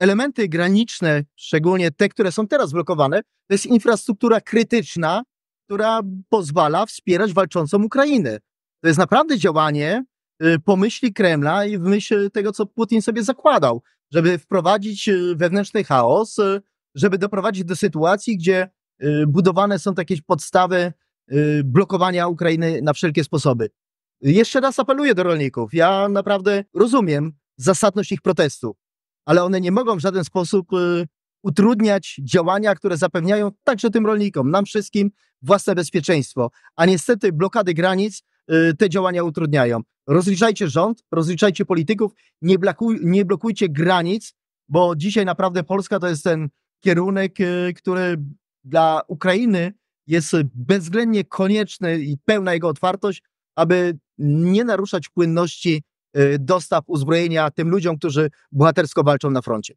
elementy graniczne, szczególnie te, które są teraz blokowane, to jest infrastruktura krytyczna, która pozwala wspierać walczącą Ukrainę. To jest naprawdę działanie y, po myśli Kremla i w myśl tego, co Putin sobie zakładał, żeby wprowadzić y, wewnętrzny chaos, y, żeby doprowadzić do sytuacji, gdzie budowane są takie podstawy blokowania Ukrainy na wszelkie sposoby. Jeszcze raz apeluję do rolników. Ja naprawdę rozumiem zasadność ich protestu ale one nie mogą w żaden sposób y, utrudniać działania, które zapewniają także tym rolnikom, nam wszystkim własne bezpieczeństwo. A niestety blokady granic y, te działania utrudniają. Rozliczajcie rząd, rozliczajcie polityków, nie, blokuj, nie blokujcie granic, bo dzisiaj naprawdę Polska to jest ten kierunek, y, który dla Ukrainy jest bezwzględnie konieczny i pełna jego otwartość, aby nie naruszać płynności Y, dostaw uzbrojenia tym ludziom, którzy bohatersko walczą na froncie.